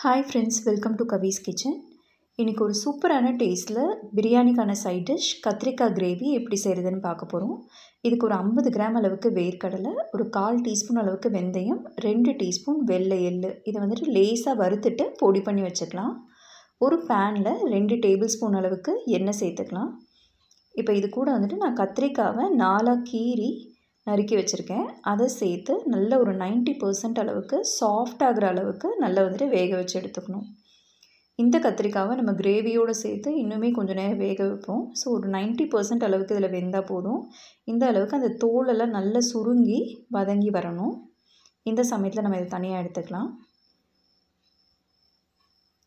hi friends welcome to Kavi's kitchen இன்றைக்கி ஒரு சூப்பரான டேஸ்ட்டில் பிரியாணிக்கான சைட் டிஷ் கத்திரிக்காய் கிரேவி எப்படி செய்கிறதுன்னு பார்க்க போகிறோம் இதுக்கு ஒரு ஐம்பது கிராம் அளவுக்கு வேர்க்கடலை ஒரு கால் டீஸ்பூன் அளவுக்கு வெந்தயம் ரெண்டு டீஸ்பூன் வெள்ளை எள்ளு இதை வந்துட்டு லேஸாக வறுத்துட்டு பொடி பண்ணி வச்சுக்கலாம் ஒரு பேனில் ரெண்டு டேபிள் ஸ்பூன் அளவுக்கு எண்ணெய் சேர்த்துக்கலாம் இப்போ இது கூட வந்துட்டு நான் கத்திரிக்காவை நாலாக கீறி நறுக்கி வச்சுருக்கேன் அதை சேர்த்து நல்ல ஒரு நைன்ட்டி பர்சன்ட் அளவுக்கு சாஃப்ட் ஆகிற அளவுக்கு நல்லா வந்துட்டு வேக வச்சு எடுத்துக்கணும் இந்த கத்திரிக்காவை நம்ம கிரேவியோடு சேர்த்து இன்னுமே கொஞ்சம் நேரம் வேக வைப்போம் ஸோ ஒரு நைன்ட்டி பர்சன்ட் அளவுக்கு இதில் வெந்தால் போதும் இந்த அளவுக்கு அந்த தோலெல்லாம் நல்லா சுருங்கி வதங்கி வரணும் இந்த சமயத்தில் நம்ம இதை தனியாக எடுத்துக்கலாம்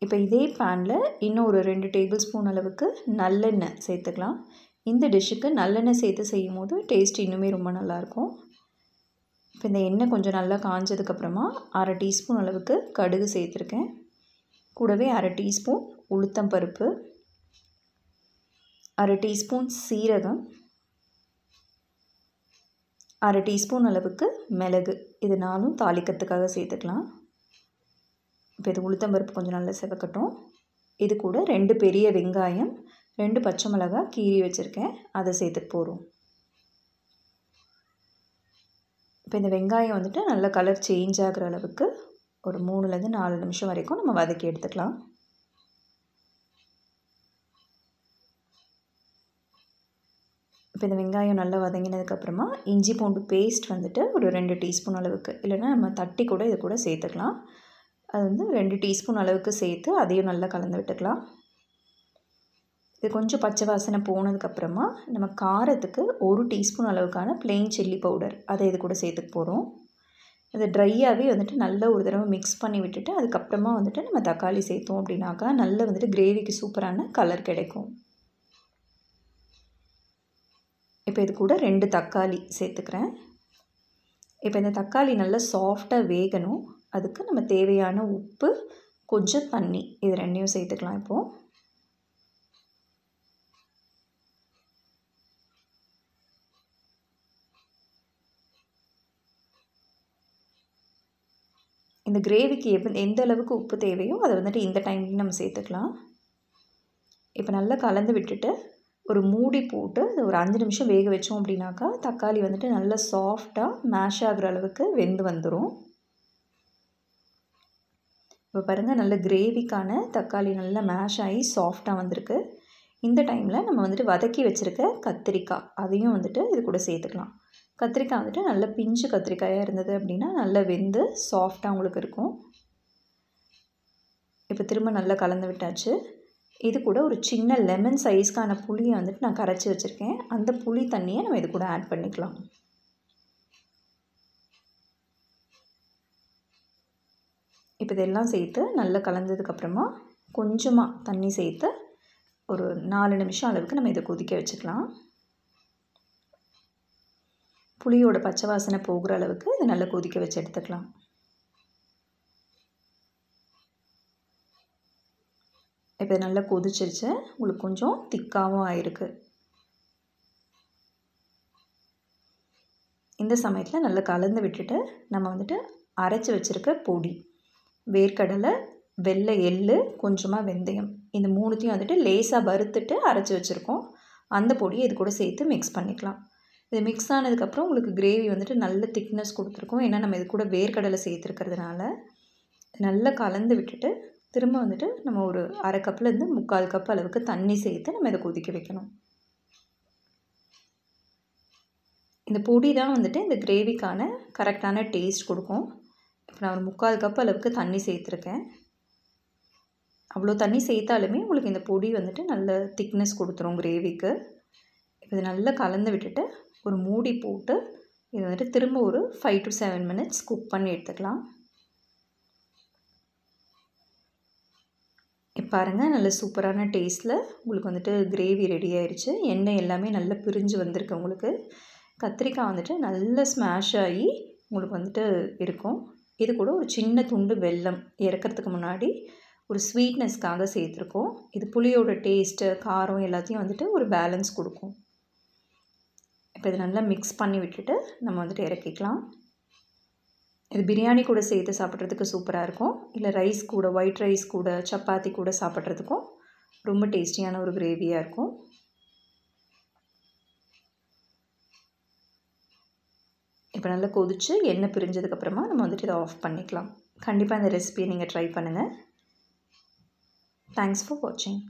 இப்போ இதே பேனில் இன்னும் ஒரு ரெண்டு டேபிள் ஸ்பூன் அளவுக்கு நல்லெண்ணெய் சேர்த்துக்கலாம் இந்த டிஷ்ஷுக்கு நல்லெண்ணெய் சேர்த்து செய்யும் போது டேஸ்ட் இன்னுமே ரொம்ப நல்லாயிருக்கும் இப்போ இந்த எண்ணெய் கொஞ்சம் நல்லா காஞ்சதுக்கப்புறமா அரை டீஸ்பூன் அளவுக்கு கடுகு சேர்த்துருக்கேன் கூடவே அரை டீஸ்பூன் உளுத்தம் பருப்பு அரை டீஸ்பூன் சீரகம் அரை டீஸ்பூன் அளவுக்கு மிளகு இது நானும் தாளிக்கிறதுக்காக சேர்த்துக்கலாம் இப்போ இது உளுத்தம் பருப்பு கொஞ்சம் நல்லா செவக்கட்டும் இது கூட ரெண்டு பெரிய வெங்காயம் ரெண்டு பச்சை மிளகா கீறி வச்சுருக்கேன் அதை சேர்த்துட்டு போகிறோம் இப்போ இந்த வெங்காயம் வந்துட்டு நல்ல கலர் சேஞ்ச் ஆகிற அளவுக்கு ஒரு மூணுலேருந்து நாலு நிமிஷம் வரைக்கும் நம்ம வதக்கி எடுத்துக்கலாம் இப்போ இந்த வெங்காயம் நல்லா வதங்கினதுக்கப்புறமா இஞ்சி பூண்டு பேஸ்ட் வந்துட்டு ஒரு ரெண்டு டீஸ்பூன் அளவுக்கு இல்லைன்னா நம்ம தட்டி கூட இது கூட சேர்த்துக்கலாம் அது வந்து ரெண்டு டீஸ்பூன் அளவுக்கு சேர்த்து அதையும் நல்லா கலந்து விட்டுக்கலாம் இது கொஞ்சம் பச்சை வாசனை போனதுக்கப்புறமா நம்ம காரத்துக்கு ஒரு டீஸ்பூன் அளவுக்கான பிளெயின் சில்லி பவுடர் அதை இது கூட சேர்த்துக்க போகிறோம் அது ட்ரையாகவே வந்துட்டு நல்ல ஒரு தடவை மிக்ஸ் பண்ணி விட்டுட்டு அதுக்கப்புறமா வந்துட்டு நம்ம தக்காளி சேர்த்தோம் அப்படின்னாக்கா நல்ல வந்துட்டு கிரேவிக்கு சூப்பரான கலர் கிடைக்கும் இப்போ இது கூட ரெண்டு தக்காளி சேர்த்துக்கிறேன் இப்போ இந்த தக்காளி நல்லா சாஃப்டாக வேகணும் அதுக்கு நம்ம தேவையான உப்பு கொஞ்சம் தண்ணி இது ரெண்டையும் சேர்த்துக்கலாம் இப்போது இந்த கிரேவிக்கு எப்ப எந்த அளவுக்கு உப்பு தேவையோ அதை வந்துட்டு இந்த டைம்லேயும் நம்ம சேர்த்துக்கலாம் இப்போ நல்லா கலந்து விட்டுட்டு ஒரு மூடி போட்டு அது ஒரு அஞ்சு நிமிஷம் வேக வச்சோம் அப்படின்னாக்கா தக்காளி வந்துட்டு நல்லா சாஃப்டாக மேஷ் ஆகிற அளவுக்கு வெந்து வந்துடும் இப்போ பாருங்கள் நல்ல கிரேவிக்கான தக்காளி நல்லா மேஷ் ஆகி சாஃப்டாக வந்திருக்கு இந்த டைமில் நம்ம வந்துட்டு வதக்கி வச்சுருக்க கத்திரிக்காய் அதையும் வந்துட்டு இது கூட சேர்த்துக்கலாம் கத்திரிக்காய் வந்துட்டு நல்ல பிஞ்சு கத்திரிக்காயாக இருந்தது அப்படின்னா நல்லா வெந்து சாஃப்டாக உங்களுக்கு இருக்கும் இப்போ திரும்ப நல்லா கலந்து விட்டாச்சு இது கூட ஒரு சின்ன லெமன் சைஸ்க்கான புளியை வந்துட்டு நான் கரைச்சி வச்சுருக்கேன் அந்த புளி தண்ணியை நம்ம இது கூட ஆட் பண்ணிக்கலாம் இப்போ இதெல்லாம் சேர்த்து நல்லா கலந்ததுக்கப்புறமா கொஞ்சமாக தண்ணி சேர்த்து ஒரு நாலு நிமிஷம் அளவுக்கு நம்ம இதை கொதிக்க வச்சுக்கலாம் புளியோட பச்சை வாசனை போகிற அளவுக்கு இதை நல்லா கொதிக்க வச்சு எடுத்துக்கலாம் இப்போ நல்லா கொதிச்சிருச்சு உங்களுக்கு கொஞ்சம் திக்காகவும் ஆயிருக்கு இந்த சமயத்தில் நல்லா கலந்து விட்டுட்டு நம்ம வந்துட்டு அரைச்சி வச்சுருக்க பொடி வேர்க்கடலை வெள்ளை எள்ளு கொஞ்சமாக வெந்தயம் இந்த மூணுத்தையும் வந்துட்டு லேசாக வறுத்துட்டு அரைச்சி வச்சுருக்கோம் அந்த பொடியை இது கூட சேர்த்து மிக்ஸ் பண்ணிக்கலாம் இது மிக்ஸ் ஆனதுக்கப்புறம் உங்களுக்கு கிரேவி வந்துட்டு நல்ல திக்னஸ் கொடுத்துருக்கோம் ஏன்னா நம்ம இது கூட வேர்க்கடலை சேர்த்துருக்கிறதுனால நல்லா கலந்து விட்டுட்டு திரும்ப வந்துட்டு நம்ம ஒரு அரை கப்லேருந்து முக்கால் கப் அளவுக்கு தண்ணி சேர்த்து நம்ம இதை கொதிக்க வைக்கணும் இந்த பொடி தான் வந்துட்டு இந்த கிரேவிக்கான கரெக்டான டேஸ்ட் கொடுக்கும் இப்போ நான் ஒரு முக்கால் கப் அளவுக்கு தண்ணி சேர்த்துருக்கேன் அவ்வளோ தண்ணி சேர்த்தாலுமே உங்களுக்கு இந்த பொடி வந்துட்டு நல்ல திக்னஸ் கொடுத்துரும் கிரேவிக்கு இப்போ இது நல்லா கலந்து விட்டுட்டு ஒரு மூடி போட்டு இது வந்துட்டு திரும்ப ஒரு five to seven minutes cook பண்ணி எடுத்துக்கலாம் பாருங்கள் நல்ல சூப்பரான டேஸ்ட்டில் உங்களுக்கு வந்துட்டு கிரேவி ரெடி ஆயிடுச்சு எண்ணெய் எல்லாமே நல்லா பிரிஞ்சு வந்திருக்கு உங்களுக்கு கத்திரிக்காய் வந்துட்டு நல்லா ஸ்மாஷ் ஆகி உங்களுக்கு வந்துட்டு இருக்கும் இது கூட ஒரு சின்ன துண்டு வெல்லம் இறக்கிறதுக்கு முன்னாடி ஒரு ஸ்வீட்னஸ்க்காக சேர்த்துருக்கோம் இது புளியோட டேஸ்ட்டு காரம் எல்லாத்தையும் வந்துட்டு ஒரு பேலன்ஸ் கொடுக்கும் இப்போ இது நல்லா மிக்ஸ் பண்ணி விட்டுட்டு நம்ம வந்துட்டு இறக்கிக்கலாம் இது பிரியாணி கூட சேர்த்து சாப்பிட்றதுக்கு சூப்பராக இருக்கும் இல்லை ரைஸ் கூட ஒயிட் ரைஸ் கூட சப்பாத்தி கூட சாப்பிட்றதுக்கும் ரொம்ப டேஸ்டியான ஒரு கிரேவியாக இருக்கும் இப்போ நல்லா கொதித்து எண்ணெய் பிரிஞ்சதுக்கப்புறமா நம்ம வந்துட்டு இதை ஆஃப் பண்ணிக்கலாம் கண்டிப்பாக இந்த ரெசிபியை நீங்கள் ட்ரை பண்ணுங்கள் தேங்க்ஸ் ஃபார் வாட்சிங்